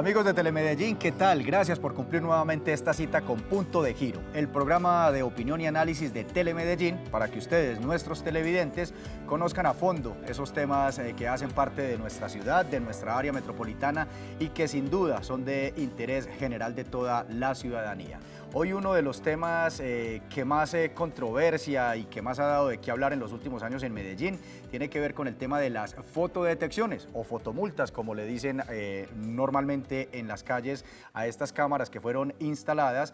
Amigos de Telemedellín, ¿qué tal? Gracias por cumplir nuevamente esta cita con Punto de Giro, el programa de opinión y análisis de Telemedellín para que ustedes, nuestros televidentes, conozcan a fondo esos temas eh, que hacen parte de nuestra ciudad, de nuestra área metropolitana y que sin duda son de interés general de toda la ciudadanía. Hoy uno de los temas eh, que más eh, controversia y que más ha dado de qué hablar en los últimos años en Medellín tiene que ver con el tema de las fotodetecciones o fotomultas, como le dicen eh, normalmente en las calles a estas cámaras que fueron instaladas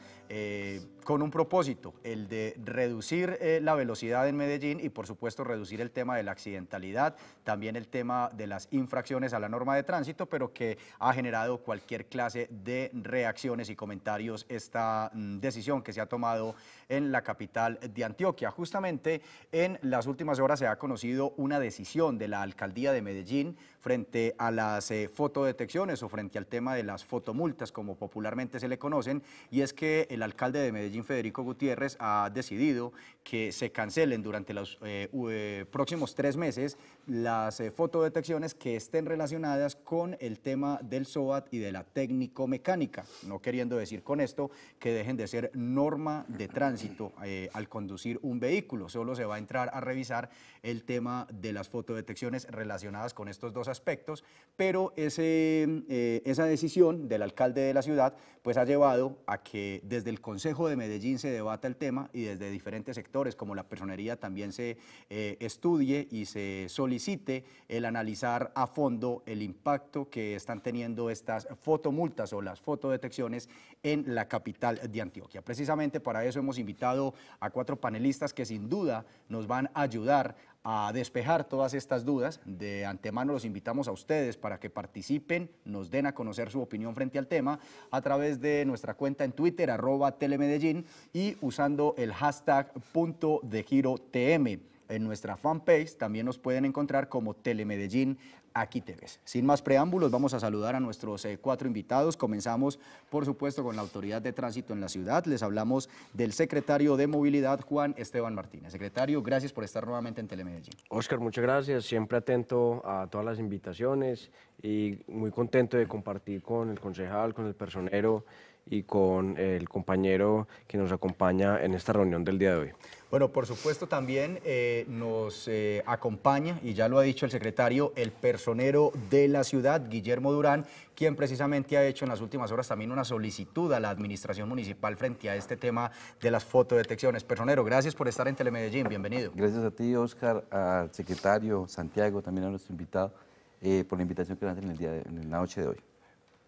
con un propósito, el de reducir eh, la velocidad en Medellín y por supuesto reducir el tema de la accidentalidad, también el tema de las infracciones a la norma de tránsito, pero que ha generado cualquier clase de reacciones y comentarios esta mm, decisión que se ha tomado en la capital de Antioquia. Justamente en las últimas horas se ha conocido una decisión de la alcaldía de Medellín frente a las eh, fotodetecciones o frente al tema de las fotomultas, como popularmente se le conocen, y es que el alcalde de Medellín Federico Gutiérrez, ha decidido que se cancelen durante los eh, eh, próximos tres meses las eh, fotodetecciones que estén relacionadas con el tema del SOAT y de la técnico-mecánica, no queriendo decir con esto que dejen de ser norma de tránsito al conducir un vehículo, solo se va a entrar a revisar el tema de las fotodetecciones relacionadas con estos dos aspectos, pero esa decisión del alcalde de la ciudad pues ha llevado a que desde el Consejo de Medellín se debata el tema y desde diferentes sectores como la personería también se eh, estudie y se solicite el analizar a fondo el impacto que están teniendo estas fotomultas o las fotodetecciones en la capital de Antioquia. Precisamente para eso hemos invitado a cuatro panelistas que sin duda nos van a ayudar a despejar todas estas dudas. De antemano los invitamos a ustedes para que participen, nos den a conocer su opinión frente al tema a través de nuestra cuenta en Twitter, arroba telemedellín y usando el hashtag punto de giro TM en nuestra fanpage. También nos pueden encontrar como Telemedellín Aquí Te Ves. Sin más preámbulos, vamos a saludar a nuestros eh, cuatro invitados. Comenzamos, por supuesto, con la Autoridad de Tránsito en la ciudad. Les hablamos del secretario de Movilidad, Juan Esteban Martínez. Secretario, gracias por estar nuevamente en Telemedellín. Oscar, muchas gracias. Siempre atento a todas las invitaciones y muy contento de compartir con el concejal, con el personero y con el compañero que nos acompaña en esta reunión del día de hoy. Bueno, por supuesto también eh, nos eh, acompaña, y ya lo ha dicho el secretario, el personero de la ciudad, Guillermo Durán, quien precisamente ha hecho en las últimas horas también una solicitud a la administración municipal frente a este tema de las fotodetecciones. Personero, gracias por estar en Telemedellín, bienvenido. Gracias a ti, Oscar, al secretario Santiago, también a nuestro invitado, eh, por la invitación que nos hacen el día en la noche de hoy.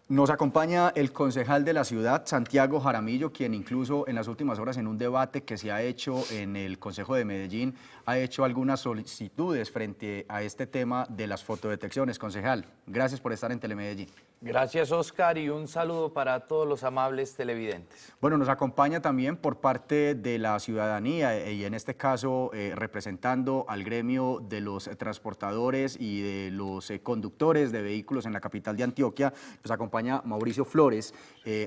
Nos acompaña el concejal de la ciudad, Santiago Jaramillo, quien incluso en las últimas horas en un debate que se ha hecho en el Consejo de Medellín ha hecho algunas solicitudes frente a este tema de las fotodetecciones. Concejal, gracias por estar en Telemedellín. Gracias, Oscar, y un saludo para todos los amables televidentes. Bueno, nos acompaña también por parte de la ciudadanía eh, y en este caso eh, representando al gremio de los transportadores y de los eh, conductores de vehículos en la capital de Antioquia, nos acompaña Mauricio Flores,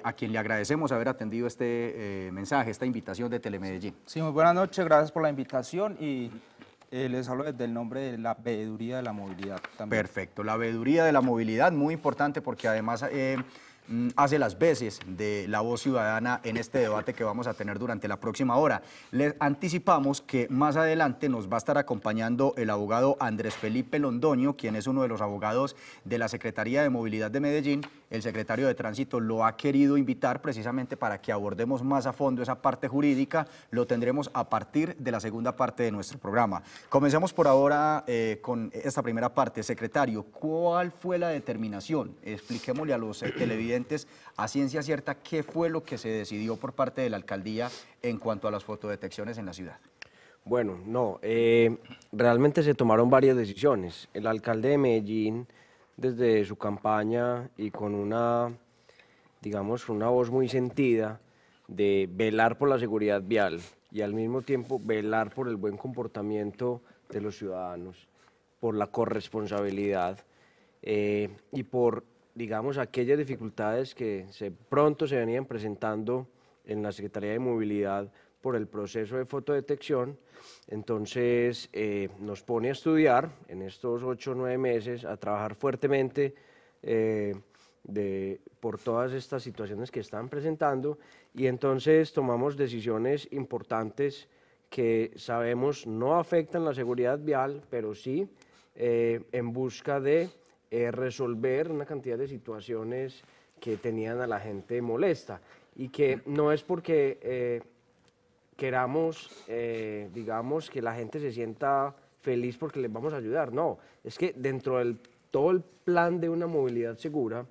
a quien le agradecemos haber atendido este mensaje, esta invitación de Telemedellín. Sí, muy buenas noches, gracias por la invitación y eh, les hablo desde el nombre de la veeduría de la movilidad Perfecto, la veeduría de la movilidad, muy importante porque además... Eh, Mm, hace las veces de la voz ciudadana en este debate que vamos a tener durante la próxima hora. Les anticipamos que más adelante nos va a estar acompañando el abogado Andrés Felipe Londoño, quien es uno de los abogados de la Secretaría de Movilidad de Medellín. El secretario de Tránsito lo ha querido invitar precisamente para que abordemos más a fondo esa parte jurídica. Lo tendremos a partir de la segunda parte de nuestro programa. Comencemos por ahora eh, con esta primera parte. Secretario, ¿cuál fue la determinación? Expliquémosle a los televidentes eh, a ciencia cierta, ¿qué fue lo que se decidió por parte de la alcaldía en cuanto a las fotodetecciones en la ciudad? Bueno, no, eh, realmente se tomaron varias decisiones. El alcalde de Medellín, desde su campaña y con una, digamos, una voz muy sentida de velar por la seguridad vial y al mismo tiempo velar por el buen comportamiento de los ciudadanos, por la corresponsabilidad eh, y por digamos, aquellas dificultades que se, pronto se venían presentando en la Secretaría de Movilidad por el proceso de fotodetección. Entonces, eh, nos pone a estudiar en estos ocho o nueve meses, a trabajar fuertemente eh, de, por todas estas situaciones que están presentando y entonces tomamos decisiones importantes que sabemos no afectan la seguridad vial, pero sí eh, en busca de eh, resolver una cantidad de situaciones que tenían a la gente molesta y que no es porque eh, queramos, eh, digamos, que la gente se sienta feliz porque les vamos a ayudar, no, es que dentro del todo el plan de una movilidad segura,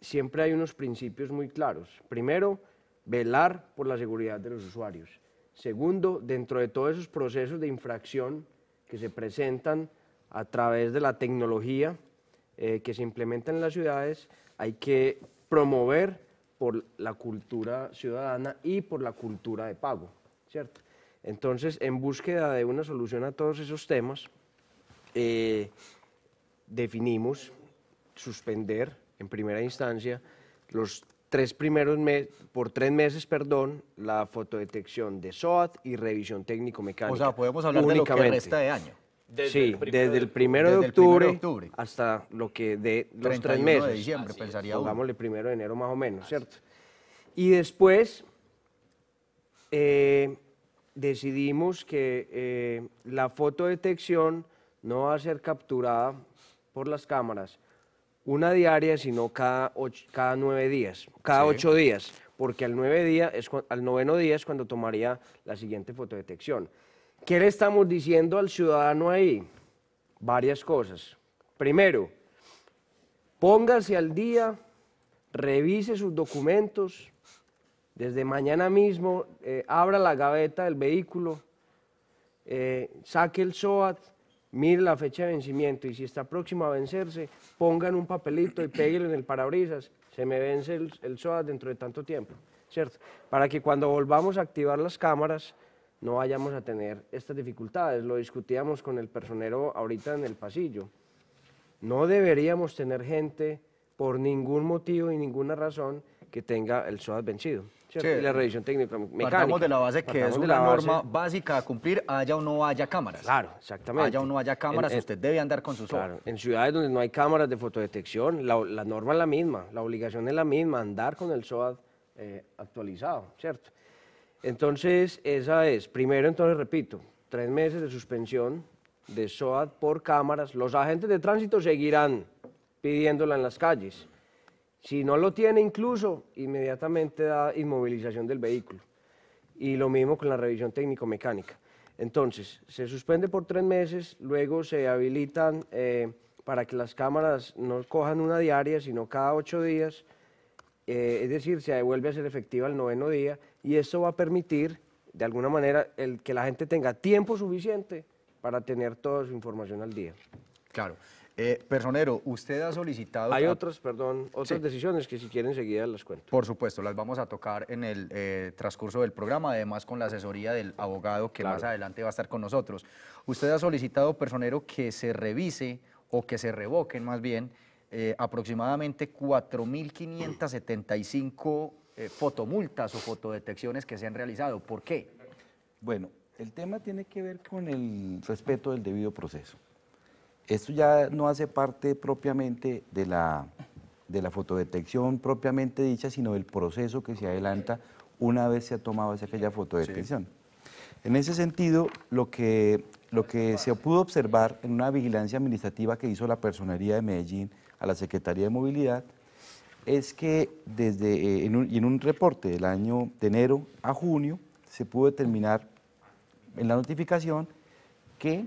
siempre hay unos principios muy claros. Primero, velar por la seguridad de los usuarios. Segundo, dentro de todos esos procesos de infracción que se presentan, a través de la tecnología eh, que se implementa en las ciudades, hay que promover por la cultura ciudadana y por la cultura de pago, ¿cierto? Entonces, en búsqueda de una solución a todos esos temas, eh, definimos suspender en primera instancia los tres primeros meses, por tres meses, perdón, la fotodetección de SOAT y revisión técnico-mecánica. O sea, podemos hablar de lo que resta de año sí, desde el primero de, octubre, hasta lo que de los tres meses. de diciembre, el primero de enero más o menos, ¿cierto? Y después eh, decidimos que eh, la fotodetección no va a ser capturada por las cámaras una diaria, sino cada, cada nueve días, cada ocho días, porque al, nueve día es, al noveno día es cuando tomaría la siguiente fotodetección. ¿Qué le estamos diciendo al ciudadano ahí? Varias cosas. Primero, póngase al día, revise sus documentos, desde mañana mismo eh, abra la gaveta del vehículo, eh, saque el SOAT, mire la fecha de vencimiento y si está próximo a vencerse, pongan un papelito y pégale en el parabrisas, se me vence el SOAT dentro de tanto tiempo, ¿cierto? Para que cuando volvamos a activar las cámaras, no vayamos a tener estas dificultades. Lo discutíamos con el personero ahorita en el pasillo. No deberíamos tener gente por ningún motivo y ninguna razón que tenga el SOAD vencido. Sí. la revisión técnica mecánica. Partamos de la base que es una norma básica a cumplir, haya o no haya cámaras. Claro, exactamente. Haya o no haya cámaras, usted debe andar con su claro, En ciudades donde no hay cámaras de fotodetección, la, norma es la misma, la obligación es la misma, andar con el SOAT eh, actualizado, ¿cierto? Entonces, esa es. Primero, entonces, repito, tres meses de suspensión de SOAD por cámaras. Los agentes de tránsito seguirán pidiéndola en las calles. Si no lo tiene incluso, inmediatamente da inmovilización del vehículo. Y lo mismo con la revisión técnico-mecánica. Entonces, se suspende por tres meses, luego se habilitan eh, para que las cámaras no cojan una diaria, sino cada ocho días. Eh, es decir, se vuelve a ser efectiva el noveno día y eso va a permitir, de alguna manera, el que la gente tenga tiempo suficiente para tener toda su información al día. Claro. Eh, personero, usted ha solicitado... Hay otras, perdón, otras decisiones que si quieren seguidas las cuento. Por supuesto, las vamos a tocar en el eh, transcurso del programa, además con la asesoría del abogado que más adelante va a estar con nosotros. Usted ha solicitado, personero, que se revise o que se revoquen más bien eh, aproximadamente 4.575 eh, fotomultas o fotodetecciones que se han realizado. ¿Por qué? Bueno, el tema tiene que ver con el respeto del debido proceso. Esto ya no hace parte propiamente de la, de la fotodetección propiamente dicha, sino del proceso que se adelanta una vez se ha tomado esa aquella fotodetección. En ese sentido, lo que, lo que se pudo observar en una vigilancia administrativa que hizo la Personería de Medellín a la Secretaría de Movilidad es que desde, eh, en, un, reporte del año de enero a junio se pudo determinar en la notificación que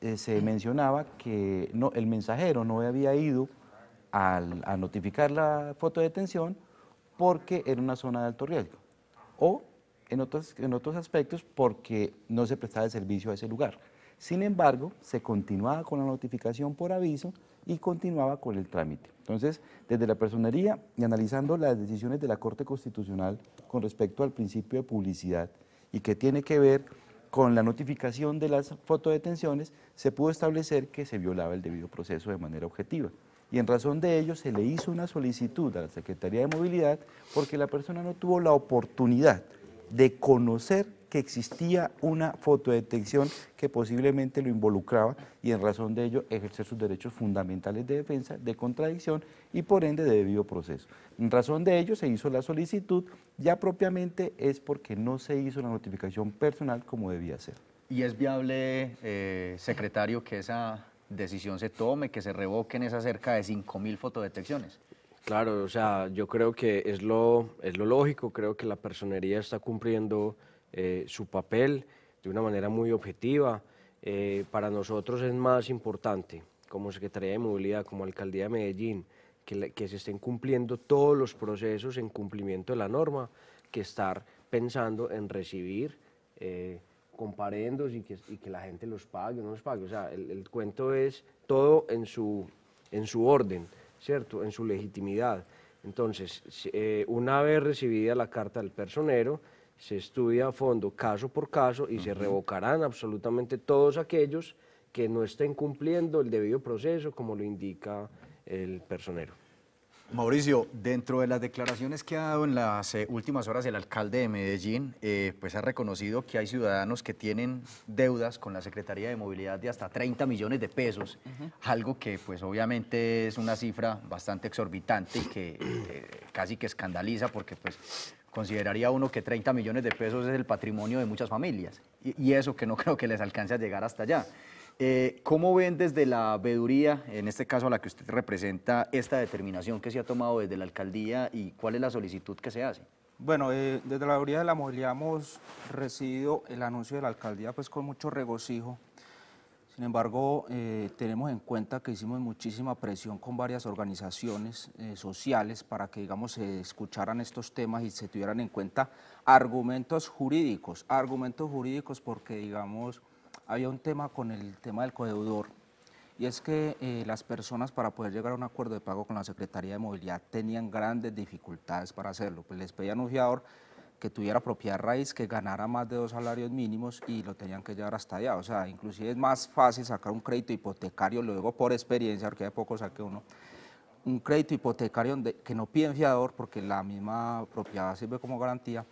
eh, se mencionaba que el mensajero no había ido a notificar la foto de detención porque era una zona de alto riesgo o en otros, en otros aspectos porque no se prestaba el servicio a ese lugar. Sin embargo, se continuaba con la notificación por aviso y continuaba con el trámite. Entonces, desde la personería y analizando las decisiones de la Corte Constitucional con respecto al principio de publicidad y que tiene que ver con la notificación de las fotodetenciones, se pudo establecer que se violaba el debido proceso de manera objetiva. Y en razón de ello se le hizo una solicitud a la Secretaría de Movilidad porque la persona no tuvo la oportunidad de conocer que existía una fotodetección que posiblemente lo involucraba y en razón de ello ejercer sus derechos fundamentales de defensa, de contradicción y por ende de debido proceso. En razón de ello se hizo la solicitud, ya propiamente es porque no se hizo la notificación personal como debía ser. ¿Y es viable, eh, secretario, que esa decisión se tome, que se revoquen esas cerca de 5.000 fotodetecciones? Claro, o sea, yo creo que es lo, es lo lógico, creo que la personería está cumpliendo eh, su papel de una manera muy objetiva. Eh, para nosotros es más importante, como Secretaría de Movilidad, como Alcaldía de Medellín, que, se estén cumpliendo todos los procesos en cumplimiento de la norma, que estar pensando en recibir eh, comparendos y que, la gente los pague o no los pague. O sea, el, cuento es todo en su orden. ¿cierto? En su legitimidad. Entonces, eh, una vez recibida la carta del personero, se estudia a fondo caso por caso y se revocarán absolutamente todos aquellos que no estén cumpliendo el debido proceso como lo indica el personero. Mauricio, dentro de las declaraciones que ha dado en las eh, últimas horas el alcalde de Medellín, eh, pues ha reconocido que hay ciudadanos que tienen deudas con la Secretaría de Movilidad de hasta 30 millones de pesos, algo que pues obviamente es una cifra bastante exorbitante y que eh, casi que escandaliza porque pues consideraría uno que 30 millones de pesos es el patrimonio de muchas familias y eso que no creo que les alcance a llegar hasta allá. Eh, ¿Cómo ven desde la veeduría, en este caso a la que usted representa, esta determinación que se ha tomado desde la alcaldía y cuál es la solicitud que se hace? Bueno, eh, desde la veeduría de la movilidad hemos recibido el anuncio de la alcaldía pues con mucho regocijo. Sin embargo, eh, tenemos en cuenta que hicimos muchísima presión con varias organizaciones sociales para que, digamos, se escucharan estos temas y se tuvieran en cuenta argumentos jurídicos, argumentos jurídicos porque, digamos, había un tema con el tema del codeudor. Y es que eh, las personas para poder llegar a un acuerdo de pago con la Secretaría de Movilidad tenían grandes dificultades para hacerlo. Pues les pedían un fiador que tuviera propiedad raíz, que ganara más de dos salarios mínimos y lo tenían que llevar hasta allá. O sea, inclusive es más fácil sacar un crédito hipotecario, luego por experiencia, porque hace poco saqué uno, un crédito hipotecario donde, que no piden fiador porque la misma propiedad sirve como garantía,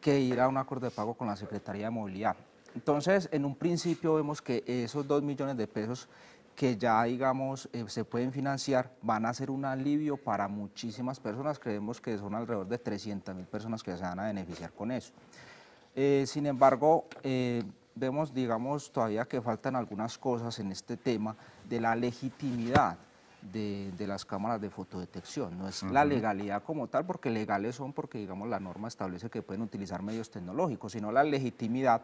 que ir a un acuerdo de pago con la Secretaría de Movilidad. Entonces, en un principio vemos que esos 2 millones de pesos que ya, digamos, eh, se pueden financiar, van a ser un alivio para muchísimas personas. Creemos que son alrededor de 300 mil personas que se van a beneficiar con eso. Eh, sin embargo, eh, vemos, digamos, todavía que faltan algunas cosas en este tema de la legitimidad. De, las cámaras de fotodetección. No es la legalidad como tal, porque legales son porque, digamos, la norma establece que pueden utilizar medios tecnológicos, sino la legitimidad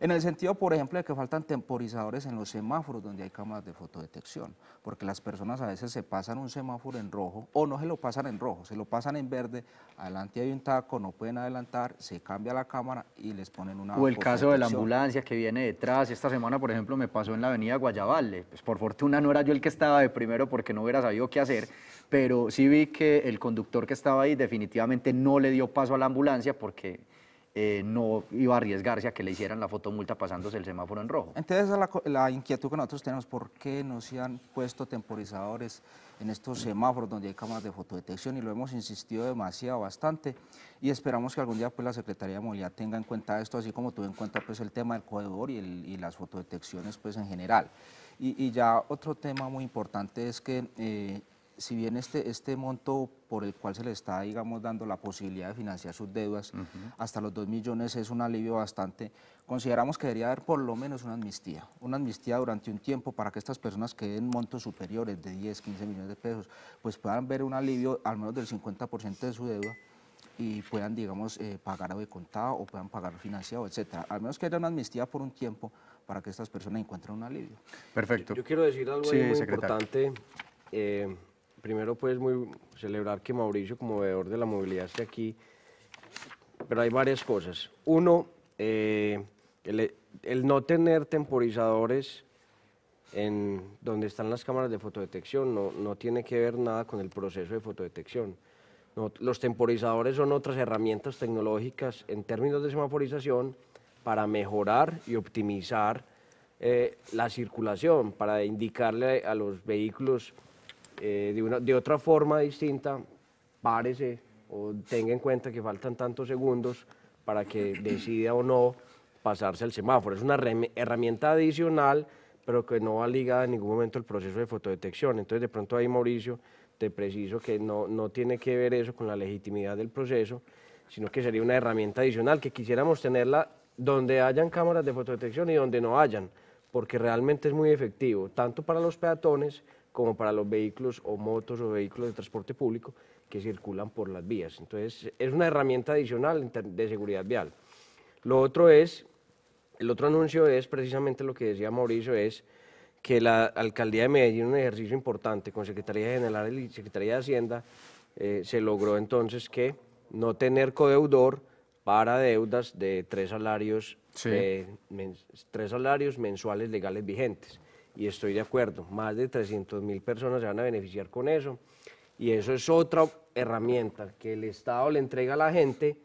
en el sentido, por ejemplo, de que faltan temporizadores en los semáforos donde hay cámaras de fotodetección, porque las personas a veces se pasan un semáforo en rojo o no se lo pasan en rojo, se lo pasan en verde, adelante hay un taco, no pueden adelantar, se cambia la cámara y les ponen una... O el caso de la ambulancia que viene detrás, esta semana, por ejemplo, me pasó en la avenida Guayabalde. pues por fortuna no era yo el que estaba de primero porque no hubiera sabido qué hacer, pero sí vi que el conductor que estaba ahí definitivamente no le dio paso a la ambulancia porque eh, no iba a arriesgarse a que le hicieran la fotomulta pasándose el semáforo en rojo. Entonces la, inquietud que nosotros tenemos, ¿por qué no se han puesto temporizadores en estos semáforos donde hay cámaras de fotodetección? Y lo hemos insistido demasiado, bastante, y esperamos que algún día pues, la Secretaría de Movilidad tenga en cuenta esto, así como tuvo en cuenta pues, el tema del corredor y, el, las fotodetecciones pues, en general. Y, ya otro tema muy importante es que... Eh, si bien este, este monto por el cual se le está, digamos, dando la posibilidad de financiar sus deudas hasta los 2 millones es un alivio bastante, consideramos que debería haber por lo menos una amnistía, una amnistía durante un tiempo para que estas personas que den montos superiores de 10, 15 millones de pesos, pues puedan ver un alivio al menos del 50% de su deuda y puedan, digamos, eh, pagar de contado o puedan pagar financiado, etc. Al menos que haya una amnistía por un tiempo para que estas personas encuentren un alivio. Perfecto. Yo, quiero decir algo muy importante. Eh, primero pues muy celebrar que Mauricio como veedor de la movilidad esté aquí, pero hay varias cosas. Uno, eh, el, no tener temporizadores en donde están las cámaras de fotodetección no, no tiene que ver nada con el proceso de fotodetección. los temporizadores son otras herramientas tecnológicas en términos de semaforización para mejorar y optimizar eh, la circulación, para indicarle a los vehículos eh, de, otra forma distinta, párese o tenga en cuenta que faltan tantos segundos para que decida o no pasarse el semáforo. Es una herramienta adicional, pero que no va ligada en ningún momento al proceso de fotodetección. Entonces, de pronto ahí, Mauricio, te preciso que no tiene que ver eso con la legitimidad del proceso, sino que sería una herramienta adicional que quisiéramos tenerla donde hayan cámaras de fotodetección y donde no hayan, porque realmente es muy efectivo, tanto para los peatones, como para los vehículos o motos o vehículos de transporte público que circulan por las vías. Entonces, es una herramienta adicional de seguridad vial. Lo otro es, el otro anuncio es precisamente lo que decía Mauricio, es que la Alcaldía de Medellín, un ejercicio importante con Secretaría General y Secretaría de Hacienda, eh, se logró entonces que no tener codeudor para deudas de tres salarios, eh, tres salarios mensuales legales vigentes y estoy de acuerdo, más de 300 mil personas se van a beneficiar con eso y eso es otra herramienta que el Estado le entrega a la gente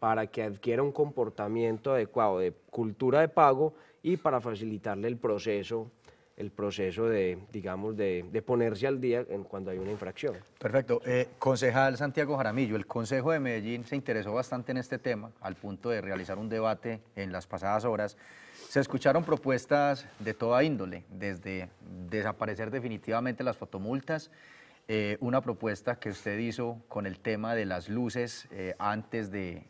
para que adquiera un comportamiento adecuado de cultura de pago y para facilitarle el proceso el proceso de, digamos, de, ponerse al día cuando hay una infracción. Perfecto. Eh, concejal Santiago Jaramillo, el Consejo de Medellín se interesó bastante en este tema, al punto de realizar un debate en las pasadas horas. Se escucharon propuestas de toda índole, desde desaparecer definitivamente las fotomultas, eh, una propuesta que usted hizo con el tema de las luces eh, antes de,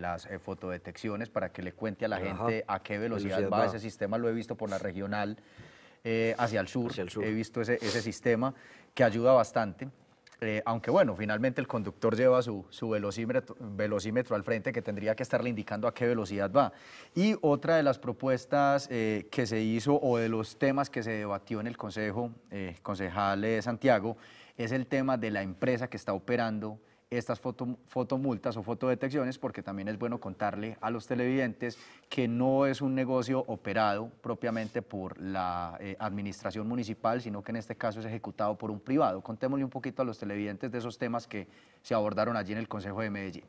las eh, fotodetecciones para que le cuente a la gente a qué velocidad, va, ese sistema, lo he visto por la regional hacia el, sur, he visto ese, ese sistema que ayuda bastante. Eh, aunque bueno, finalmente el conductor lleva su, velocímetro, al frente que tendría que estarle indicando a qué velocidad va. Y otra de las propuestas eh, que se hizo o de los temas que se debatió en el Consejo, eh, de eh, Santiago, es el tema de la empresa que está operando estas fotomultas o fotodetecciones, porque también es bueno contarle a los televidentes que no es un negocio operado propiamente por la eh, administración municipal, sino que en este caso es ejecutado por un privado. Contémosle un poquito a los televidentes de esos temas que se abordaron allí en el Consejo de Medellín.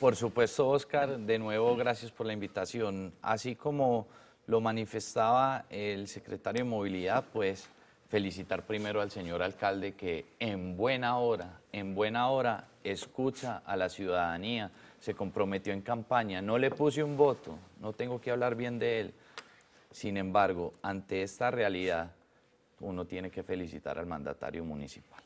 Por supuesto, Oscar, de nuevo gracias por la invitación. Así como lo manifestaba el secretario de Movilidad, pues felicitar primero al señor alcalde que en buena hora, en buena hora, escucha a la ciudadanía, se comprometió en campaña, no le puse un voto, no tengo que hablar bien de él. Sin embargo, ante esta realidad, uno tiene que felicitar al mandatario municipal.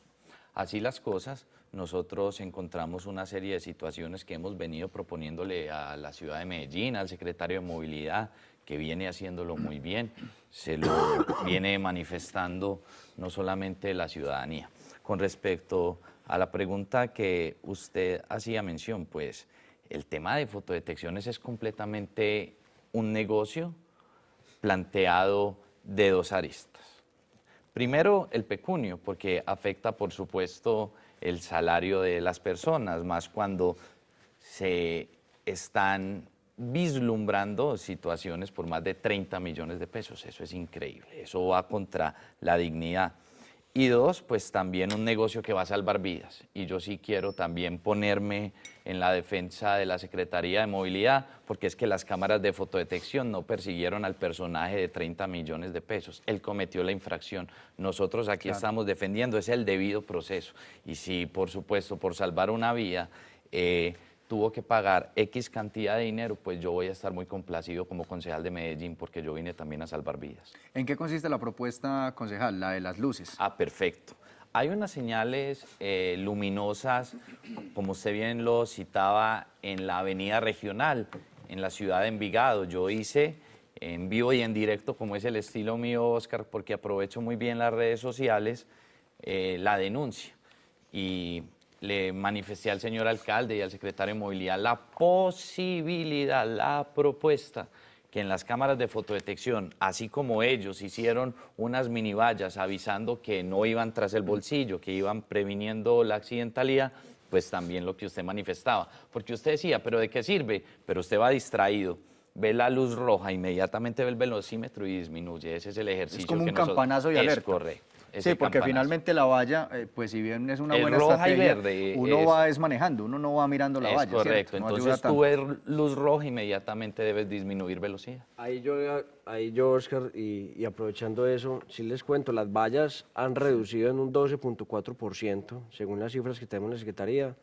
Así las cosas, nosotros encontramos una serie de situaciones que hemos venido proponiéndole a la ciudad de Medellín, al secretario de Movilidad, que viene haciéndolo muy bien, se lo viene manifestando no solamente la ciudadanía. Con respecto a la pregunta que usted hacía mención, pues el tema de fotodetecciones es completamente un negocio planteado de dos aristas. Primero, el pecunio, porque afecta, por supuesto, el salario de las personas, más cuando se están vislumbrando situaciones por más de 30 millones de pesos. Eso es increíble, eso va contra la dignidad. Y dos, pues también un negocio que va a salvar vidas. Y yo sí quiero también ponerme en la defensa de la Secretaría de Movilidad, porque es que las cámaras de fotodetección no persiguieron al personaje de 30 millones de pesos. Él cometió la infracción. Nosotros aquí estamos defendiendo, es el debido proceso. Y sí, por supuesto, por salvar una vida. Eh, tuvo que pagar X cantidad de dinero, pues yo voy a estar muy complacido como concejal de Medellín porque yo vine también a salvar vidas. ¿En qué consiste la propuesta, concejal, la de las luces? Ah, perfecto. Hay unas señales eh, luminosas, como usted bien lo citaba, en la avenida regional, en la ciudad de Envigado. Yo hice en vivo y en directo, como es el estilo mío, Oscar, porque aprovecho muy bien las redes sociales, eh, la denuncia. Y le manifesté al señor alcalde y al secretario de movilidad la posibilidad, la propuesta que en las cámaras de fotodetección, así como ellos hicieron unas minivallas avisando que no iban tras el bolsillo, que iban previniendo la accidentalidad, pues también lo que usted manifestaba. Porque usted decía, pero ¿de qué sirve? Pero usted va distraído ve la luz roja, inmediatamente ve el velocímetro y disminuye. Ese es el ejercicio. Es como un campanazo y alerta. Sí, porque finalmente la valla, eh, pues si bien es una buena roja estrategia, y verde, uno va es manejando, uno no va mirando la valla. Correcto, entonces tú ves luz roja, inmediatamente debes disminuir velocidad. Ahí yo, ahí yo Oscar, y, aprovechando eso, sí les cuento, las vallas han reducido en un 12.4%, según las cifras que tenemos en la Secretaría,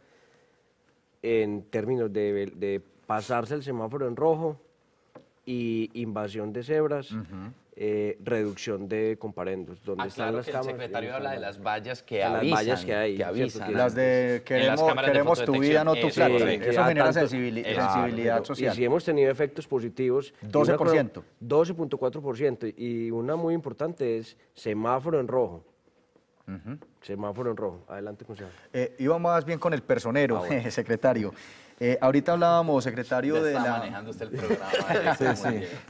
en términos de, pasarse el semáforo en rojo y invasión de cebras. Eh, reducción de comparendos. el secretario habla de las vallas que avisan. Las vallas que hay. Que avisan. las de queremos, tu vida, no tu plato. eso genera sensibilidad, social. Y si hemos tenido efectos positivos. 12%. 12.4%. Y una muy importante es semáforo en rojo. Semáforo en rojo. Adelante, consejero. Eh, iba más bien con el personero, ah, secretario. Eh, ahorita hablábamos, secretario, de está la... manejando usted el programa.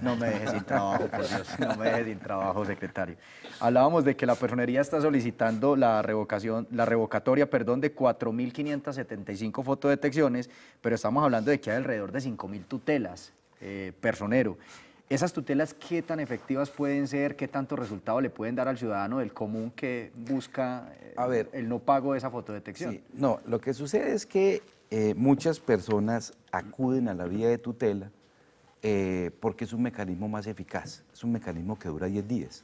No me deje sin trabajo, por Dios. No me deje sin trabajo, secretario. Hablábamos de que la personería está solicitando la revocación, la revocatoria, perdón, de 4.575 fotodetecciones, pero estamos hablando de que hay alrededor de 5.000 tutelas, eh, personero. ¿Esas tutelas qué tan efectivas pueden ser? ¿Qué tanto resultado le pueden dar al ciudadano del común que busca eh, el no pago de esa fotodetección? no, lo que sucede es que eh, muchas personas acuden a la vía de tutela eh, porque es un mecanismo más eficaz, es un mecanismo que dura 10 días.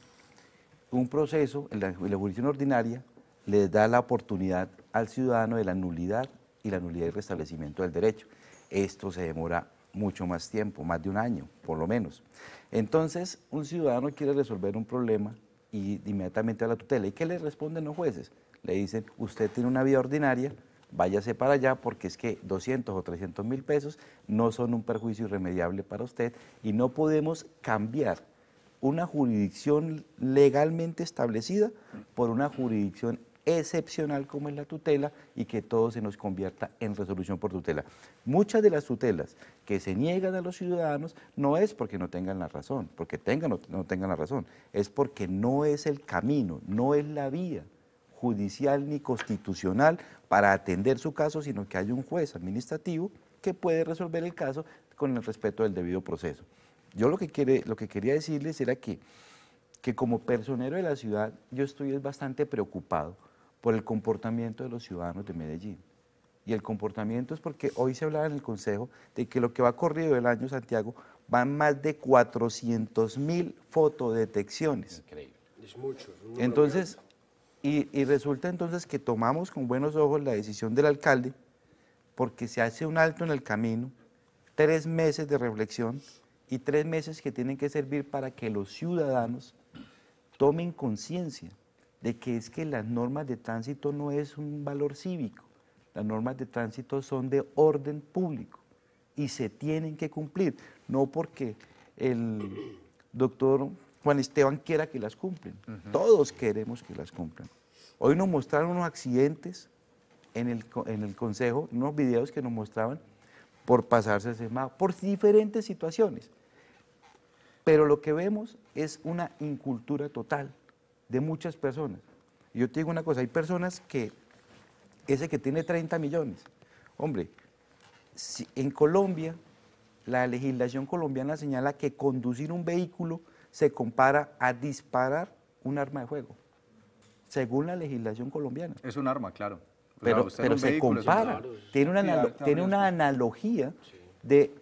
Un proceso en la, jurisdicción ordinaria le da la oportunidad al ciudadano de la nulidad y la nulidad y restablecimiento del derecho. Esto se demora mucho más tiempo, más de un año, por lo menos. Entonces, un ciudadano quiere resolver un problema y inmediatamente a la tutela. ¿Y qué le responden los jueces? Le dicen, usted tiene una vía ordinaria, váyase para allá porque es que 200 o 300 mil pesos no son un perjuicio irremediable para usted y no podemos cambiar una jurisdicción legalmente establecida por una jurisdicción excepcional como es la tutela y que todo se nos convierta en resolución por tutela. Muchas de las tutelas que se niegan a los ciudadanos no es porque no tengan la razón, porque tengan o no tengan la razón, es porque no es el camino, no es la vía judicial ni constitucional para atender su caso, sino que hay un juez administrativo que puede resolver el caso con el respeto del debido proceso. Yo lo que, quiere, lo que quería decirles era que, que como personero de la ciudad, yo estoy bastante preocupado por el comportamiento de los ciudadanos de Medellín. Y el comportamiento es porque hoy se hablaba en el Consejo de que lo que va corrido del año Santiago van más de 400 mil fotodetecciones. Increíble. Es mucho. Entonces, y, resulta entonces que tomamos con buenos ojos la decisión del alcalde, porque se hace un alto en el camino, tres meses de reflexión y tres meses que tienen que servir para que los ciudadanos tomen conciencia de que es que las normas de tránsito no es un valor cívico, las normas de tránsito son de orden público y se tienen que cumplir, no porque el doctor Juan Esteban quiera que las cumplan. Todos queremos que las cumplan. Hoy nos mostraron unos accidentes en el, en Consejo, unos videos que nos mostraban por pasarse ese mapa, por diferentes situaciones. Pero lo que vemos es una incultura total de muchas personas. Yo te digo una cosa, hay personas que, ese que tiene 30 millones, hombre, en Colombia, la legislación colombiana señala que conducir un vehículo se compara a disparar un arma de fuego, según la legislación colombiana. Es un arma, claro. Pero, se compara, tiene una, tiene una analogía de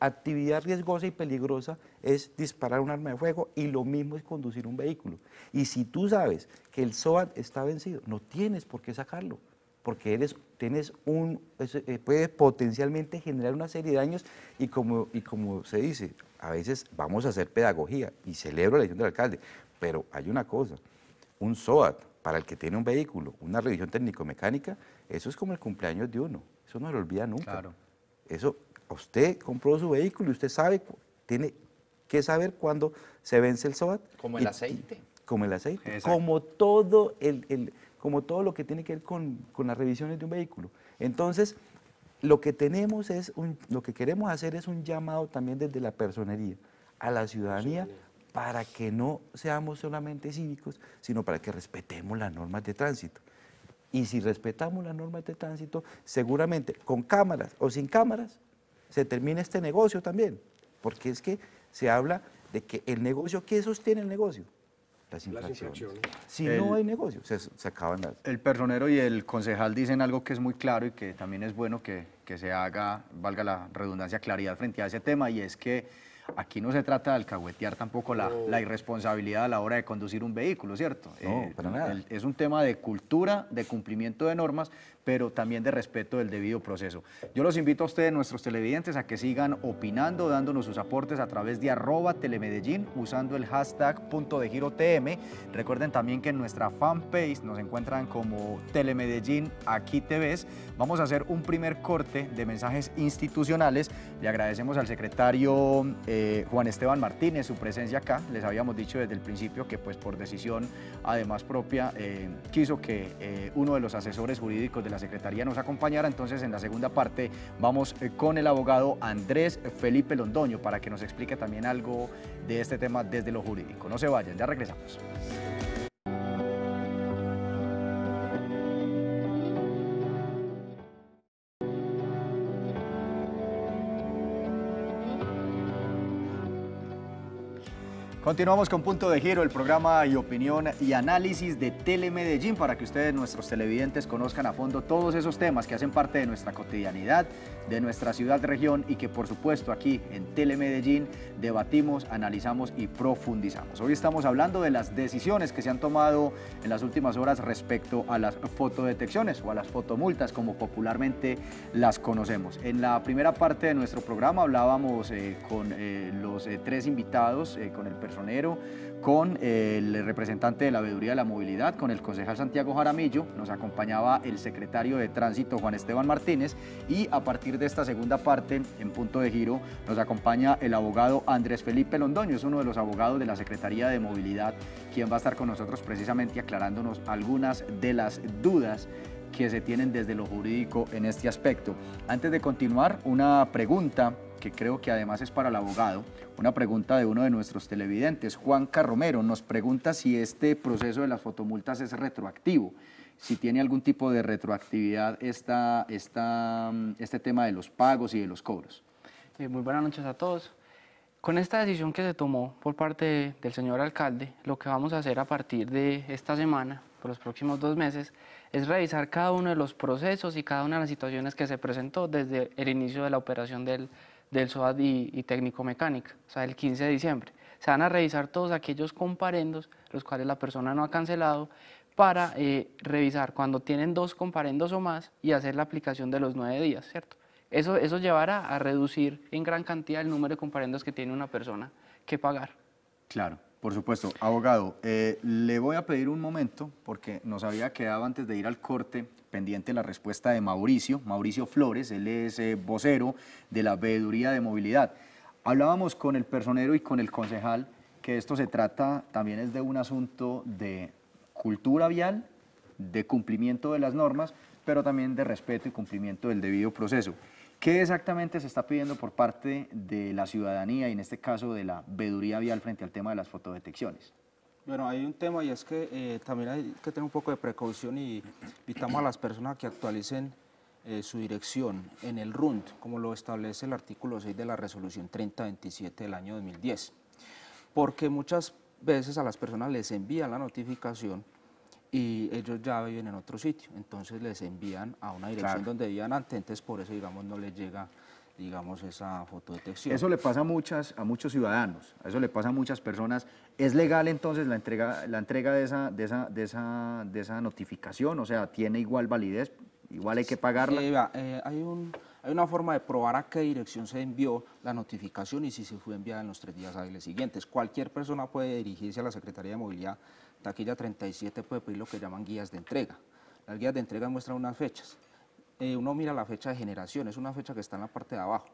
actividad riesgosa y peligrosa es disparar un arma de fuego y lo mismo es conducir un vehículo. Y si tú sabes que el SOAT está vencido, no tienes por qué sacarlo, porque eres, tienes un, eh, puedes potencialmente generar una serie de daños y como, y como se dice, a veces vamos a hacer pedagogía y celebro la elección del alcalde, pero hay una cosa, un SOAT para el que tiene un vehículo, una revisión técnico-mecánica, eso es como el cumpleaños de uno, eso no lo olvida nunca. Eso, usted compró su vehículo y usted sabe, tiene que saber cuándo se vence el SOAT. Como el aceite. Como el aceite, como todo, el, como todo lo que tiene que ver con, con las revisiones de un vehículo. Entonces, lo que tenemos es, un, lo que queremos hacer es un llamado también desde la personería a la ciudadanía para que no seamos solamente cívicos, sino para que respetemos las normas de tránsito. Y si respetamos las normas de tránsito, seguramente con cámaras o sin cámaras se termina este negocio también, porque es que se habla de que el negocio, ¿qué sostiene el negocio? las infracciones. Si no hay negocio, se, acaban las... El personero y el concejal dicen algo que es muy claro y que también es bueno que, que se haga, valga la redundancia, claridad frente a ese tema, y es que Aquí no se trata de alcahuetear tampoco la, irresponsabilidad a la hora de conducir un vehículo, ¿cierto? No, eh, nada. es un tema de cultura, de cumplimiento de normas, pero también de respeto del debido proceso. Yo los invito a ustedes, nuestros televidentes, a que sigan opinando, dándonos sus aportes a través de arroba telemedellín, usando el hashtag punto de giro Recuerden también que en nuestra fanpage nos encuentran como Telemedellín Aquí Te Ves. Vamos a hacer un primer corte de mensajes institucionales. Le agradecemos al secretario... Eh, eh, Juan Esteban Martínez, su presencia acá. Les habíamos dicho desde el principio que pues por decisión además propia eh, quiso que eh, uno de los asesores jurídicos de la Secretaría nos acompañara. Entonces en la segunda parte vamos con el abogado Andrés Felipe Londoño para que nos explique también algo de este tema desde lo jurídico. No se vayan, ya regresamos. Continuamos con Punto de Giro, el programa y opinión y análisis de Telemedellín para que ustedes, nuestros televidentes, conozcan a fondo todos esos temas que hacen parte de nuestra cotidianidad de nuestra ciudad región y que por supuesto aquí en Telemedellín debatimos, analizamos y profundizamos. Hoy estamos hablando de las decisiones que se han tomado en las últimas horas respecto a las fotodetecciones o a las fotomultas como popularmente las conocemos. En la primera parte de nuestro programa hablábamos eh, con eh, los eh, tres invitados, con el personero, con el representante de la Veeduría de la Movilidad, con el concejal Santiago Jaramillo, nos acompañaba el secretario de Tránsito Juan Esteban Martínez y a partir de esta segunda parte, en punto de giro, nos acompaña el abogado Andrés Felipe Londoño, es uno de los abogados de la Secretaría de Movilidad, quien va a estar con nosotros precisamente aclarándonos algunas de las dudas que se tienen desde lo jurídico en este aspecto. Antes de continuar, una pregunta que creo que además es para el abogado, una pregunta de uno de nuestros televidentes. Juan Carromero, nos pregunta si este proceso de las fotomultas es retroactivo, si tiene algún tipo de retroactividad esta, esta, este tema de los pagos y de los cobros. Eh, muy buenas noches a todos. Con esta decisión que se tomó por parte del señor alcalde, lo que vamos a hacer a partir de esta semana, por los próximos dos meses, es revisar cada uno de los procesos y cada una de las situaciones que se presentó desde el inicio de la operación del, del SOAD y, técnico-mecánica, o sea, el 15 de diciembre. Se van a revisar todos aquellos comparendos, los cuales la persona no ha cancelado, para eh, revisar cuando tienen dos comparendos o más y hacer la aplicación de los nueve días, ¿cierto? Eso, eso llevará a reducir en gran cantidad el número de comparendos que tiene una persona que pagar. Claro. Por supuesto, abogado, eh, le voy a pedir un momento porque nos había quedado antes de ir al corte pendiente la respuesta de Mauricio, Mauricio Flores, él es eh, vocero de la Veeduría de Movilidad. Hablábamos con el personero y con el concejal que esto se trata también es de un asunto de cultura vial, de cumplimiento de las normas, pero también de respeto y cumplimiento del debido proceso. ¿Qué exactamente se está pidiendo por parte de la ciudadanía y en este caso de la veduría vial frente al tema de las fotodetecciones? Bueno, hay un tema y es que eh, también hay que tener un poco de precaución y invitamos a las personas que actualicen eh, su dirección en el RUND, como lo establece el artículo 6 de la resolución 3027 del año 2010. Porque muchas veces a las personas les envían la notificación y ellos ya viven en otro sitio, entonces les envían a una dirección donde vivían antes, entonces por eso, digamos, no les llega digamos, esa fotodetección. Eso le pasa a, muchas, a muchos ciudadanos, a eso le pasa a muchas personas. ¿Es legal entonces la entrega, la entrega de, esa, de, esa, de, esa, de esa notificación? O sea, ¿tiene igual validez? ¿Igual hay que pagarla? Eh, hay, una forma de probar a qué dirección se envió la notificación y si se fue enviada en los tres días hábiles siguientes. Cualquier persona puede dirigirse a la Secretaría de Movilidad taquilla 37 puede pedir lo que llaman guías de entrega. Las guías de entrega muestran unas fechas. Eh, uno mira la fecha de generación, es una fecha que está en la parte de abajo.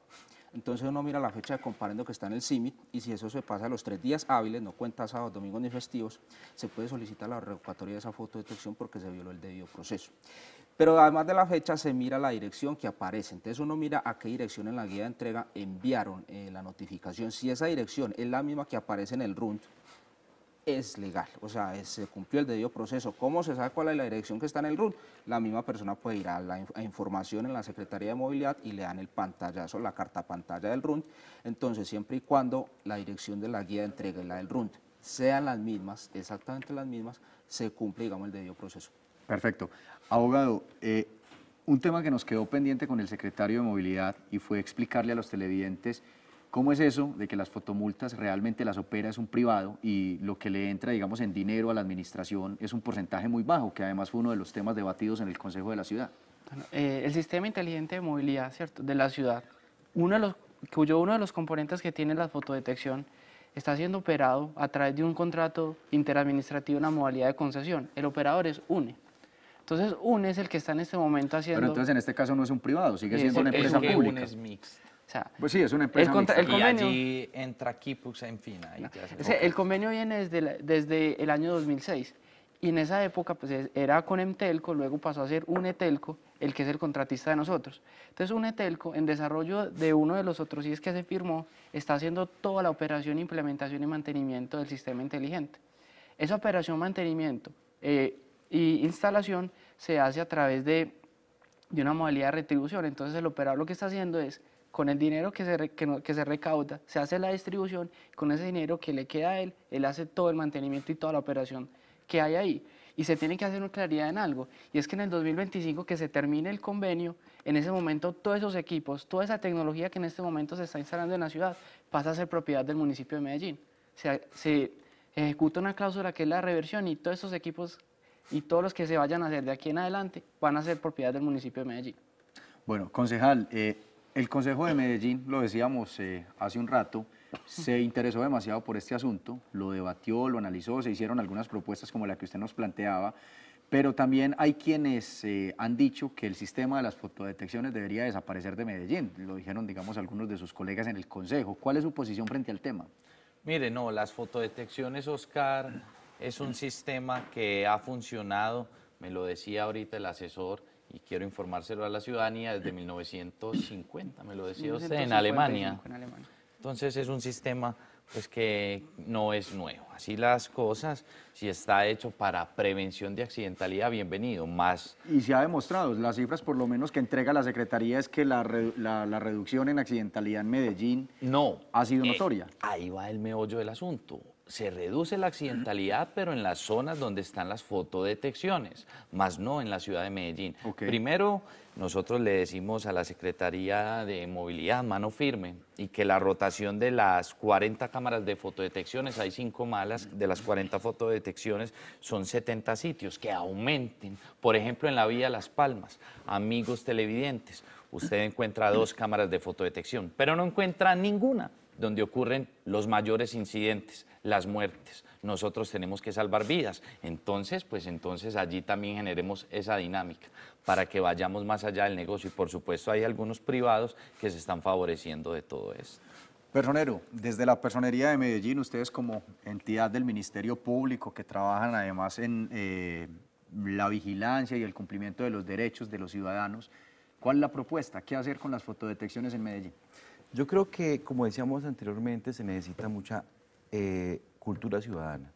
Entonces uno mira la fecha de comparendo que está en el CIMIT y si eso se pasa a los tres días hábiles, no cuenta sábados, domingos ni festivos, se puede solicitar la revocatoria de esa fotodetección porque se violó el debido proceso. Pero además de la fecha se mira la dirección que aparece, entonces uno mira a qué dirección en la guía de entrega enviaron eh, la notificación. Si esa dirección es la misma que aparece en el RUNT, es legal, o sea, se cumplió el debido proceso. ¿Cómo se sabe cuál es la dirección que está en el RUN? La misma persona puede ir a la información en la Secretaría de Movilidad y le dan el pantallazo, la carta pantalla del RUN. Entonces, siempre y cuando la dirección de la guía de entrega y la del RUN sean las mismas, exactamente las mismas, se cumple, digamos, el debido proceso. Perfecto. Abogado, eh, un tema que nos quedó pendiente con el secretario de Movilidad y fue explicarle a los televidentes ¿Cómo es eso de que las fotomultas realmente las opera es un privado y lo que le entra, digamos, en dinero a la administración es un porcentaje muy bajo, que además fue uno de los temas debatidos en el Consejo de la Ciudad? Eh, el sistema inteligente de movilidad, ¿cierto?, de la ciudad, uno de los, cuyo uno de los componentes que tiene la fotodetección está siendo operado a través de un contrato interadministrativo, una modalidad de concesión. El operador es UNE. Entonces, UNE es el que está en este momento haciendo... Pero entonces en este caso no es un privado, sigue siendo una empresa pública. UNE es mixto pues sí, es una empresa. El, convenio, y allí entra Kipux en fin. el convenio viene desde, desde el año 2006. Y en esa época pues, era con Emtelco, luego pasó a ser Unetelco, el que es el contratista de nosotros. Entonces Unetelco, en desarrollo de uno de los otros es que se firmó, está haciendo toda la operación, implementación y mantenimiento del sistema inteligente. Esa operación, mantenimiento eh, y instalación se hace a través de, de una modalidad de retribución. Entonces el operador lo que está haciendo es con el dinero que se, que, se recauda, se hace la distribución, con ese dinero que le queda a él, él hace todo el mantenimiento y toda la operación que hay ahí. Y se tiene que hacer una claridad en algo, y es que en el 2025 que se termine el convenio, en ese momento todos esos equipos, toda esa tecnología que en este momento se está instalando en la ciudad, pasa a ser propiedad del municipio de Medellín. Se, ejecuta una cláusula que es la reversión y todos esos equipos y todos los que se vayan a hacer de aquí en adelante van a ser propiedad del municipio de Medellín. Bueno, concejal, eh, el Consejo de Medellín, lo decíamos eh, hace un rato, se interesó demasiado por este asunto, lo debatió, lo analizó, se hicieron algunas propuestas como la que usted nos planteaba, pero también hay quienes eh, han dicho que el sistema de las fotodetecciones debería desaparecer de Medellín, lo dijeron, digamos, algunos de sus colegas en el Consejo. ¿Cuál es su posición frente al tema? Mire, no, las fotodetecciones, Oscar, es un sistema que ha funcionado, me lo decía ahorita el asesor, y quiero informárselo a la ciudadanía desde 1950, me lo decía usted, en Alemania. Entonces es un sistema pues que no es nuevo. Así las cosas, si está hecho para prevención de accidentalidad, bienvenido, más... Y se ha demostrado, las cifras por lo menos que entrega la Secretaría es que la, la, reducción en accidentalidad en Medellín no ha sido eh, notoria. ahí va el meollo del asunto se reduce la accidentalidad, pero en las zonas donde están las fotodetecciones, más no en la ciudad de Medellín. Primero, nosotros le decimos a la Secretaría de Movilidad, mano firme, y que la rotación de las 40 cámaras de fotodetecciones, hay cinco malas, de las 40 fotodetecciones son 70 sitios, que aumenten. Por ejemplo, en la Vía Las Palmas, amigos televidentes, usted encuentra dos cámaras de fotodetección, pero no encuentra ninguna donde ocurren los mayores incidentes las muertes. Nosotros tenemos que salvar vidas. Entonces, pues entonces allí también generemos esa dinámica para que vayamos más allá del negocio. Y por supuesto hay algunos privados que se están favoreciendo de todo esto. Personero, desde la Personería de Medellín, ustedes como entidad del Ministerio Público que trabajan además en eh, la vigilancia y el cumplimiento de los derechos de los ciudadanos, ¿cuál es la propuesta? ¿Qué hacer con las fotodetecciones en Medellín? Yo creo que, como decíamos anteriormente, se necesita mucha eh, cultura ciudadana,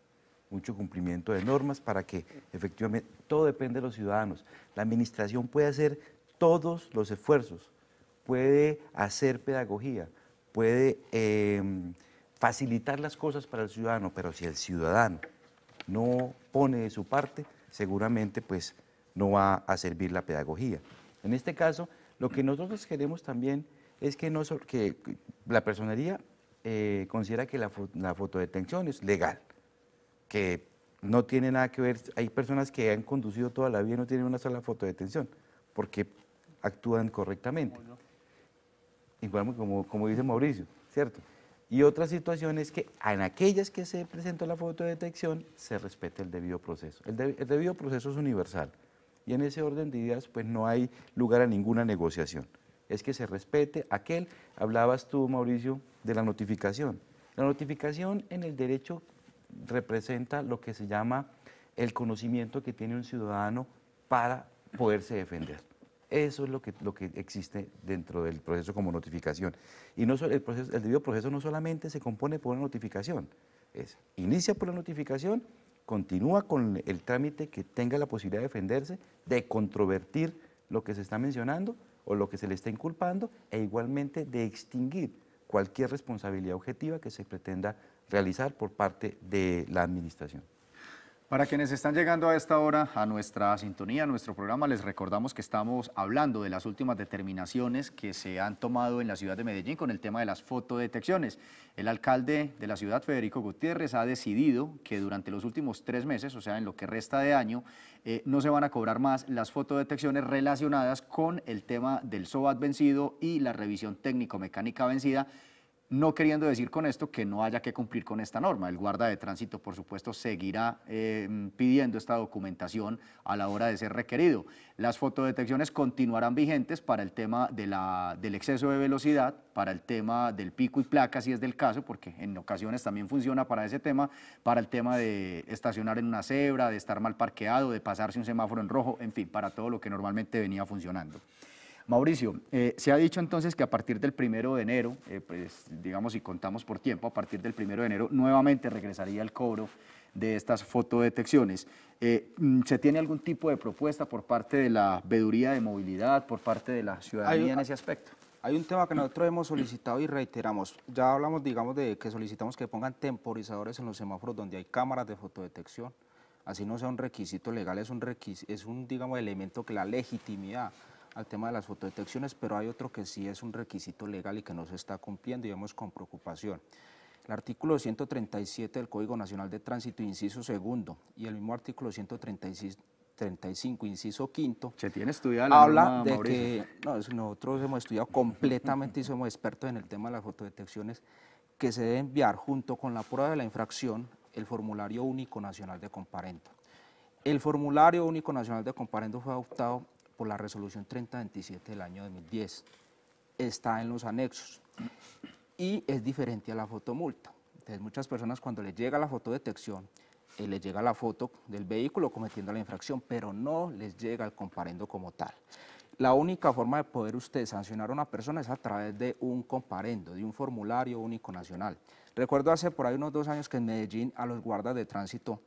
mucho cumplimiento de normas para que efectivamente todo depende de los ciudadanos. La administración puede hacer todos los esfuerzos, puede hacer pedagogía, puede em, facilitar las cosas para el ciudadano, pero si el ciudadano no pone de su parte, seguramente pues no va a servir la pedagogía. En este caso, lo que nosotros queremos también es que, no, que la personería eh, considera que la, la, fotodetención es legal, que no tiene nada que ver, hay personas que han conducido toda la vida y no tienen una sola fotodetención, porque actúan correctamente. Igual como, dice Mauricio, ¿cierto? Y otra situación es que en aquellas que se presentó la fotodetención se respete el debido proceso. El, el, debido proceso es universal y en ese orden de ideas pues no hay lugar a ninguna negociación es que se respete aquel. Hablabas tú, Mauricio, de la notificación. La notificación en el derecho representa lo que se llama el conocimiento que tiene un ciudadano para poderse defender. Eso es lo que, lo que existe dentro del proceso como notificación. Y no, el, el debido proceso no solamente se compone por una notificación, es inicia por la notificación, continúa con el trámite que tenga la posibilidad de defenderse, de controvertir lo que se está mencionando o lo que se le está inculpando e igualmente de extinguir cualquier responsabilidad objetiva que se pretenda realizar por parte de la Administración. Para quienes están llegando a esta hora a nuestra sintonía, a nuestro programa, les recordamos que estamos hablando de las últimas determinaciones que se han tomado en la ciudad de Medellín con el tema de las fotodetecciones. El alcalde de la ciudad, Federico Gutiérrez, ha decidido que durante los últimos tres meses, o sea, en lo que resta de año, eh, no se van a cobrar más las fotodetecciones relacionadas con el tema del SOAT vencido y la revisión técnico-mecánica vencida no queriendo decir con esto que no haya que cumplir con esta norma. El guarda de tránsito, por supuesto, seguirá eh, pidiendo esta documentación a la hora de ser requerido. Las fotodetecciones continuarán vigentes para el tema de del exceso de velocidad, para el tema del pico y placa, si es del caso, porque en ocasiones también funciona para ese tema, para el tema de estacionar en una cebra, de estar mal parqueado, de pasarse un semáforo en rojo, en fin, para todo lo que normalmente venía funcionando. Mauricio, eh, se ha dicho entonces que a partir del primero de enero, eh, pues, digamos si contamos por tiempo, a partir del primero de enero nuevamente regresaría el cobro de estas fotodetecciones. Eh, mm, ¿Se tiene algún tipo de propuesta por parte de la veeduría de movilidad, por parte de la ciudadanía en ese aspecto? Hay un tema que nosotros hemos solicitado y reiteramos. Ya hablamos, digamos, de que solicitamos que pongan temporizadores en los semáforos donde hay cámaras de fotodetección. Así no sea un requisito legal, es un, es un digamos, elemento que la legitimidad al tema de las fotodetecciones, pero hay otro que sí es un requisito legal y que no se está cumpliendo y vemos con preocupación. El artículo 137 del Código Nacional de Tránsito, inciso segundo, y el mismo artículo 135, inciso quinto, se tiene estudiado. habla de que nosotros hemos estudiado completamente y somos expertos en el tema de las fotodetecciones, que se debe enviar junto con la prueba de la infracción el formulario único nacional de comparendo. El formulario único nacional de comparendo fue adoptado por la resolución 3027 del año 2010. Está en los anexos y es diferente a la fotomulta. Entonces, muchas personas cuando les llega la fotodetección, eh, les llega la foto del vehículo cometiendo la infracción, pero no les llega el comparendo como tal. La única forma de poder usted sancionar a una persona es a través de un comparendo, de un formulario único nacional. Recuerdo hace por ahí unos dos años que en Medellín a los guardas de tránsito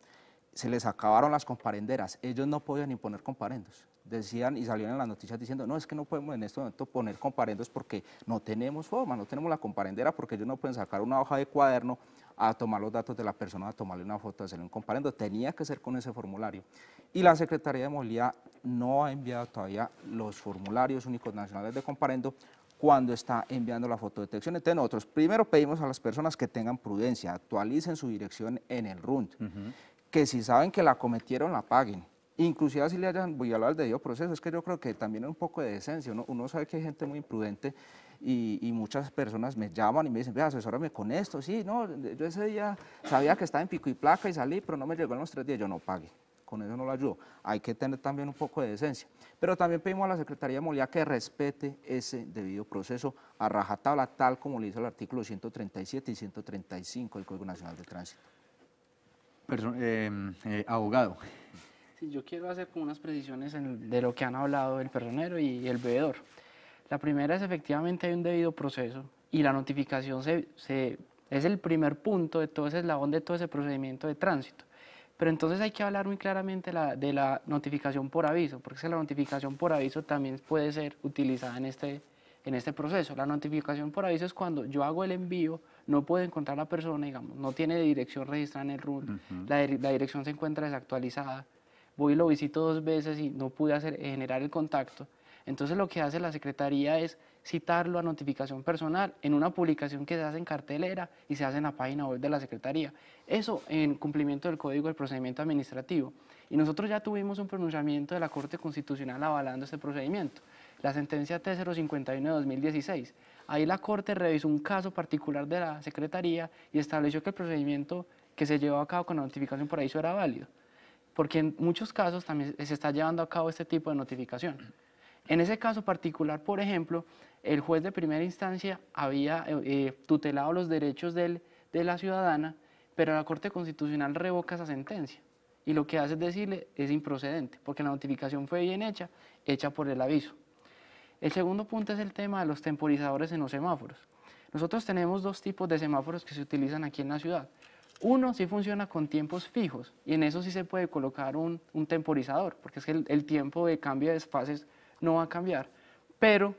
se les acabaron las comparenderas. Ellos no podían imponer comparendos decían y salieron en las noticias diciendo, no, es que no podemos en este momento poner comparendos porque no tenemos forma, no tenemos la comparendera porque ellos no pueden sacar una hoja de cuaderno a tomar los datos de la persona, a tomarle una foto, a hacerle un comparendo. Tenía que ser con ese formulario. Y la Secretaría de Movilidad no ha enviado todavía los formularios únicos nacionales de comparendo cuando está enviando la fotodetección. Entonces nosotros primero pedimos a las personas que tengan prudencia, actualicen su dirección en el RUND, que si saben que la cometieron, la paguen inclusive si le hayan voy a hablar del debido proceso, es que yo creo que también es un poco de decencia, uno, sabe que hay gente muy imprudente y, muchas personas me llaman y me dicen, vea, asesórame con esto, sí, no, yo ese día sabía que estaba en pico y placa y salí, pero no me llegó en los tres días, yo no pagué, con eso no lo ayudo, hay que tener también un poco de decencia, pero también pedimos a la Secretaría de Movilidad que respete ese debido proceso a rajatabla, tal como le hizo el artículo 137 y 135 del Código Nacional de Tránsito. Em, eh, abogado, yo quiero hacer unas precisiones de lo que han hablado el personero y el bebedor. La primera es efectivamente hay un debido proceso y la notificación es el primer punto de todo ese eslabón, de todo ese procedimiento de tránsito. Pero entonces hay que hablar muy claramente la, de la notificación por aviso, porque la notificación por aviso también puede ser utilizada en este, en este proceso. La notificación por aviso es cuando yo hago el envío, no puedo encontrar a la persona, digamos, no tiene dirección registrada en el RUN, la, dirección se encuentra desactualizada, voy y lo visito dos veces y no pude hacer, generar el contacto. Entonces lo que hace la Secretaría es citarlo a notificación personal en una publicación que se hace en cartelera y se hace en la página web de la Secretaría. Eso en cumplimiento del Código del Procedimiento Administrativo. Y nosotros ya tuvimos un pronunciamiento de la Corte Constitucional avalando este procedimiento, la sentencia T051 de 2016. Ahí la Corte revisó un caso particular de la Secretaría y estableció que el procedimiento que se llevó a cabo con la notificación por ahí era válido porque en muchos casos también se está llevando a cabo este tipo de notificación. En ese caso particular, por ejemplo, el juez de primera instancia había eh, eh, tutelado los derechos de la ciudadana, pero la Corte Constitucional revoca esa sentencia y lo que hace es decirle es improcedente, porque la notificación fue bien hecha, hecha por el aviso. El segundo punto es el tema de los temporizadores en los semáforos. Nosotros tenemos dos tipos de semáforos que se utilizan aquí en la ciudad. Uno sí funciona con tiempos fijos y en eso sí se puede colocar un, temporizador, porque es que el, tiempo de cambio de espacios no va a cambiar. Pero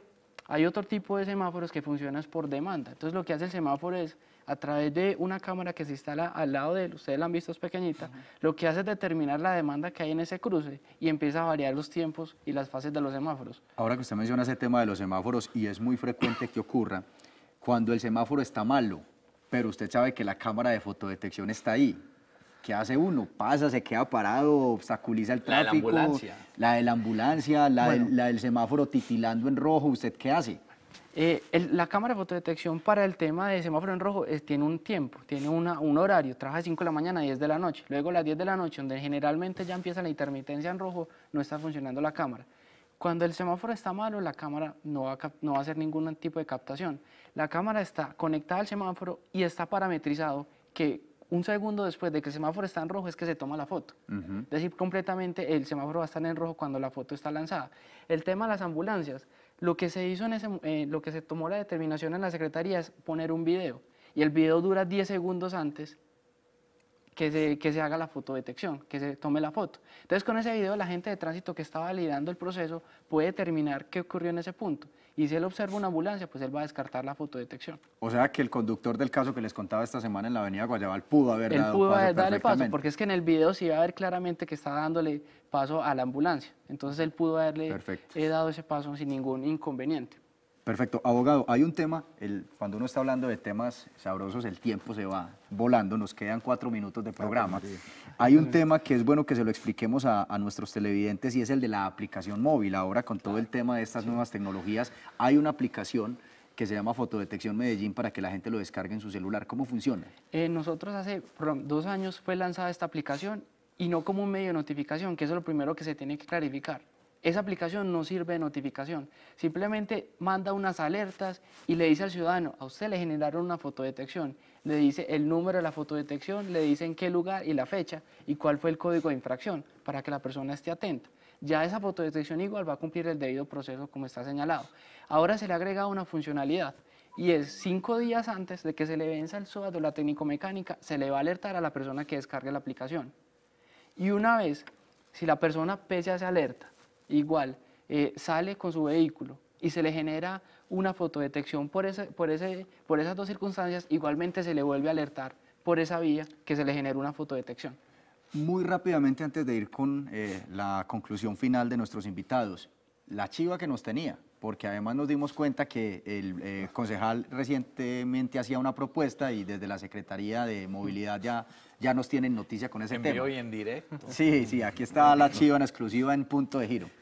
hay otro tipo de semáforos que funcionan por demanda. Entonces lo que hace el semáforo es, a través de una cámara que se instala al lado de él, ustedes la han visto, es pequeñita, lo que hace es determinar la demanda que hay en ese cruce y empieza a variar los tiempos y las fases de los semáforos. Ahora que usted menciona ese tema de los semáforos y es muy frecuente que ocurra, cuando el semáforo está malo, pero usted sabe que la cámara de fotodetección está ahí. ¿Qué hace uno? Pasa, se queda parado, obstaculiza el tráfico. La de la ambulancia. La de la ambulancia, la, del, semáforo titilando en rojo. ¿Usted qué hace? Eh, la cámara de fotodetección para el tema de semáforo en rojo eh, tiene un tiempo, tiene un horario, trabaja de 5 de la mañana a 10 de la noche. Luego a las 10 de la noche, donde generalmente ya empieza la intermitencia en rojo, no está funcionando la cámara. Cuando el semáforo está malo, la cámara no va, a no va a hacer ningún tipo de captación. La cámara está conectada al semáforo y está parametrizado que un segundo después de que el semáforo está en rojo es que se toma la foto. Es decir, completamente el semáforo va a estar en rojo cuando la foto está lanzada. El tema de las ambulancias, lo que se hizo en ese, eh, lo que se tomó la determinación en la secretaría es poner un video. Y el video dura 10 segundos antes que se, que se haga la fotodetección, que se tome la foto. Entonces con ese video la gente de tránsito que está validando el proceso puede determinar qué ocurrió en ese punto. Y si él observa una ambulancia, pues él va a descartar la fotodetección. O sea que el conductor del caso que les contaba esta semana en la avenida Guayabal pudo haber dado pudo paso haber, paso, porque es que en el video sí va a ver claramente que está dándole paso a la ambulancia. Entonces él pudo haberle eh, dado ese paso sin ningún inconveniente. Perfecto. Abogado, hay un tema, cuando uno está hablando de temas sabrosos, el tiempo se va volando, nos quedan cuatro minutos de programa. Ah, hay un tema que es bueno que se lo expliquemos a, nuestros televidentes y es el de la aplicación móvil. Ahora con todo el tema de estas nuevas tecnologías, hay una aplicación que se llama Fotodetección Medellín para que la gente lo descargue en su celular. ¿Cómo funciona? Eh, nosotros hace dos años fue lanzada esta aplicación y no como un medio de notificación, que es lo primero que se tiene que clarificar esa aplicación no sirve de notificación, simplemente manda unas alertas y le dice al ciudadano, a usted le generaron una fotodetección, le dice el número de la fotodetección, le dice en qué lugar y la fecha y cuál fue el código de infracción para que la persona esté atenta. Ya esa fotodetección igual va a cumplir el debido proceso como está señalado. Ahora se le agrega una funcionalidad y es cinco días antes de que se le venza el SOAD o la técnico-mecánica, se le va a alertar a la persona que descargue la aplicación. Y una vez, si la persona pese a esa alerta, igual, eh, sale con su vehículo y se le genera una fotodetección por, por, ese, por esas dos circunstancias, igualmente se le vuelve a alertar por esa vía que se le genera una fotodetección. Muy rápidamente, antes de ir con eh, la conclusión final de nuestros invitados, la chiva que nos tenía, porque además nos dimos cuenta que el eh, concejal recientemente hacía una propuesta y desde la Secretaría de Movilidad ya, ya nos tienen noticia con ese en tema. y en directo. Sí, sí, aquí está la chiva en exclusiva en Punto de Giro.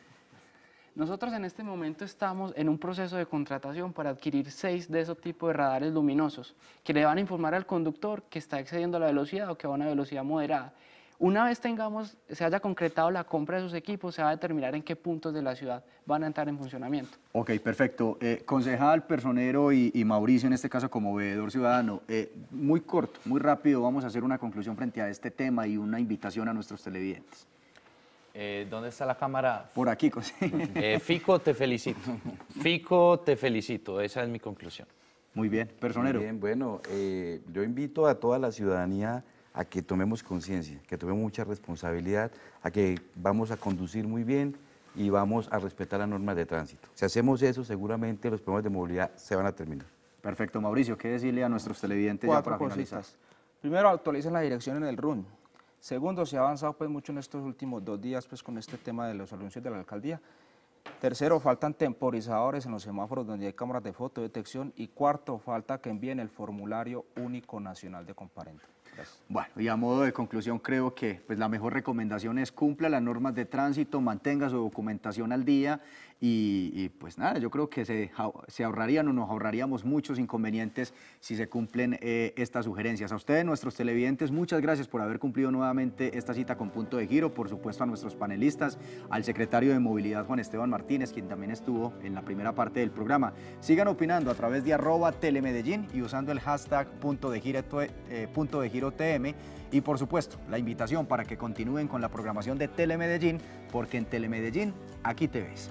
Nosotros en este momento estamos en un proceso de contratación para adquirir seis de esos tipos de radares luminosos que le van a informar al conductor que está excediendo la velocidad o que va a una velocidad moderada. Una vez tengamos, se haya concretado la compra de esos equipos, se va a determinar en qué puntos de la ciudad van a entrar en funcionamiento. Ok, perfecto. Eh, concejal, personero y, Mauricio, en este caso como veedor ciudadano, eh, muy corto, muy rápido, vamos a hacer una conclusión frente a este tema y una invitación a nuestros televidentes. Eh, ¿Dónde está la cámara? Por aquí, José. Eh, Fico, te felicito. Fico, te felicito. Esa es mi conclusión. Muy bien, personero. Muy bien, bueno, eh, yo invito a toda la ciudadanía a que tomemos conciencia, que tomemos mucha responsabilidad, a que vamos a conducir muy bien y vamos a respetar las normas de tránsito. Si hacemos eso, seguramente los problemas de movilidad se van a terminar. Perfecto, Mauricio, ¿qué decirle a nuestros televidentes Cuatro ya para cositas. finalizar? Primero, actualicen dirección en el RUN Segundo, se ha avanzado pues mucho en estos últimos dos días pues con este tema de los anuncios de la alcaldía. Tercero, faltan temporizadores en los semáforos donde hay cámaras de fotodetección. Y cuarto, falta que envíen el formulario único nacional de comparendo. Bueno, y a modo de conclusión creo que pues, la mejor recomendación es cumpla las normas de tránsito, mantenga su documentación al día y, pues nada, yo creo que se, ahorrarían o nos ahorraríamos muchos inconvenientes si se cumplen eh, estas sugerencias. A ustedes, nuestros televidentes, muchas gracias por haber cumplido nuevamente esta cita con Punto de Giro, por supuesto a nuestros panelistas, al secretario de Movilidad Juan Esteban Martínez, quien también estuvo en la primera parte del programa. Sigan opinando a través de arroba telemedellín y usando el hashtag punto de giro, eh, punto de giro TM y por supuesto la invitación para que continúen con la programación de Telemedellín porque en Telemedellín aquí te ves.